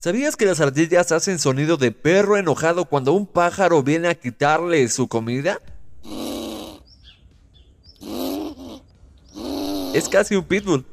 ¿Sabías que las ardillas hacen sonido de perro enojado cuando un pájaro viene a quitarle su comida? Es casi un pitbull.